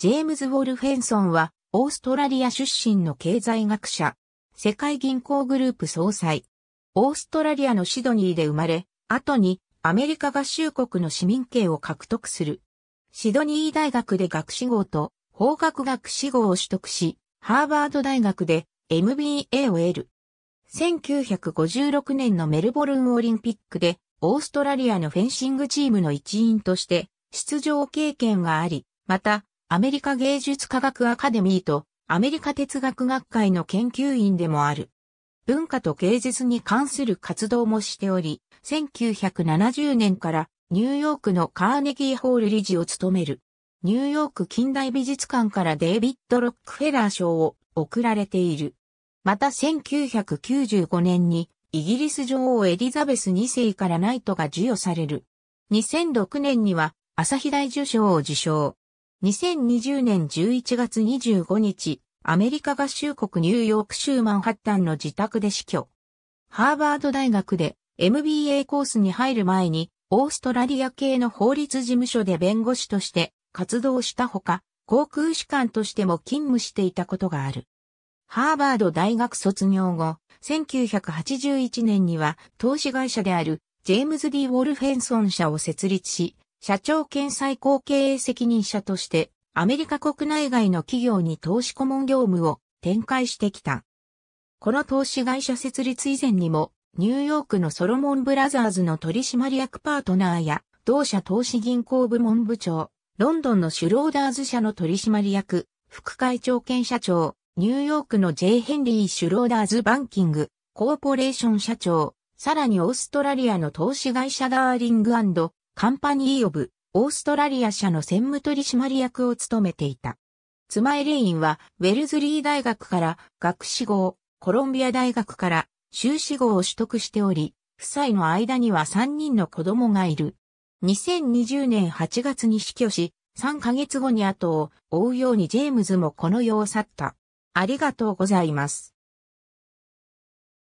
ジェームズ・ウォルフェンソンは、オーストラリア出身の経済学者、世界銀行グループ総裁。オーストラリアのシドニーで生まれ、後にアメリカ合衆国の市民権を獲得する。シドニー大学で学士号と法学学士号を取得し、ハーバード大学で MBA を得る。1956年のメルボルンオリンピックで、オーストラリアのフェンシングチームの一員として出場経験があり、また、アメリカ芸術科学アカデミーとアメリカ哲学学会の研究員でもある。文化と芸術に関する活動もしており、1970年からニューヨークのカーネギーホール理事を務める。ニューヨーク近代美術館からデイビッド・ロックフェラー賞を贈られている。また1995年にイギリス女王エリザベス2世からナイトが授与される。2006年には朝日大受賞を受賞。2020年11月25日、アメリカ合衆国ニューヨーク州マンハッタンの自宅で死去。ハーバード大学で MBA コースに入る前に、オーストラリア系の法律事務所で弁護士として活動したほか、航空士官としても勤務していたことがある。ハーバード大学卒業後、1981年には投資会社であるジェームズ・ディ・ウォルフェンソン社を設立し、社長兼最高経営責任者として、アメリカ国内外の企業に投資顧問業務を展開してきた。この投資会社設立以前にも、ニューヨークのソロモンブラザーズの取締役パートナーや、同社投資銀行部門部長、ロンドンのシュローダーズ社の取締役、副会長兼社長、ニューヨークの J. ヘンリー・シュローダーズ・バンキング、コーポレーション社長、さらにオーストラリアの投資会社ダーリングカンパニー・オブ・オーストラリア社の専務取締役を務めていた。妻エレインは、ウェルズリー大学から学士号コロンビア大学から修士号を取得しており、夫妻の間には3人の子供がいる。2020年8月に死去し、3ヶ月後に後を追うようにジェームズもこの世を去った。ありがとうございます。